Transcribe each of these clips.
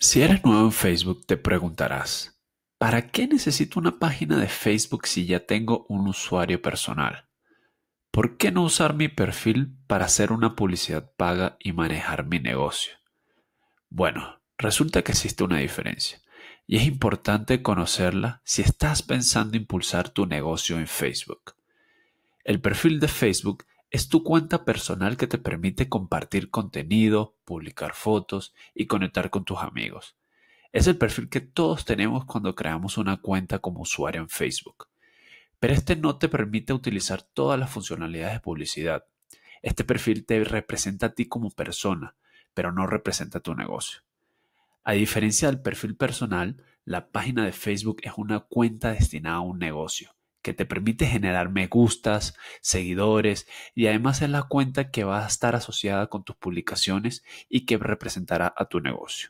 Si eres nuevo en Facebook, te preguntarás, ¿para qué necesito una página de Facebook si ya tengo un usuario personal? ¿Por qué no usar mi perfil para hacer una publicidad paga y manejar mi negocio? Bueno, resulta que existe una diferencia y es importante conocerla si estás pensando impulsar tu negocio en Facebook. El perfil de Facebook es tu cuenta personal que te permite compartir contenido, publicar fotos y conectar con tus amigos. Es el perfil que todos tenemos cuando creamos una cuenta como usuario en Facebook. Pero este no te permite utilizar todas las funcionalidades de publicidad. Este perfil te representa a ti como persona, pero no representa tu negocio. A diferencia del perfil personal, la página de Facebook es una cuenta destinada a un negocio que te permite generar me gustas, seguidores y además es la cuenta que va a estar asociada con tus publicaciones y que representará a tu negocio.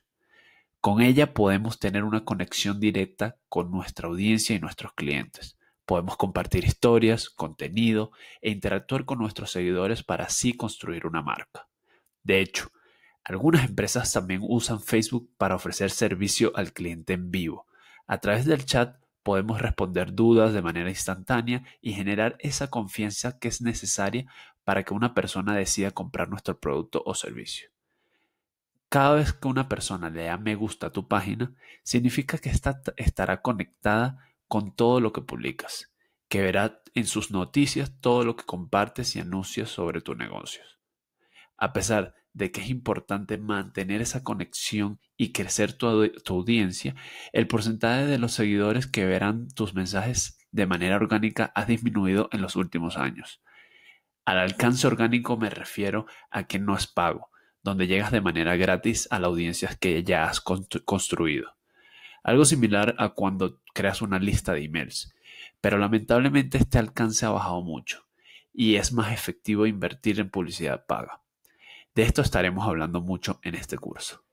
Con ella podemos tener una conexión directa con nuestra audiencia y nuestros clientes. Podemos compartir historias, contenido e interactuar con nuestros seguidores para así construir una marca. De hecho, algunas empresas también usan Facebook para ofrecer servicio al cliente en vivo. A través del chat podemos responder dudas de manera instantánea y generar esa confianza que es necesaria para que una persona decida comprar nuestro producto o servicio. Cada vez que una persona le da me gusta a tu página, significa que está, estará conectada con todo lo que publicas, que verá en sus noticias todo lo que compartes y anuncias sobre tus negocios. A pesar de que es importante mantener esa conexión y crecer tu, tu, audiencia, el porcentaje de los seguidores que verán tus mensajes de manera orgánica ha disminuido en los últimos años. Al alcance orgánico me refiero a que no es pago, donde llegas de manera gratis a la audiencia que ya has construido. Algo similar a cuando creas una lista de emails. Pero lamentablemente este alcance ha bajado mucho y es más efectivo invertir en publicidad paga. De esto estaremos hablando mucho en este curso.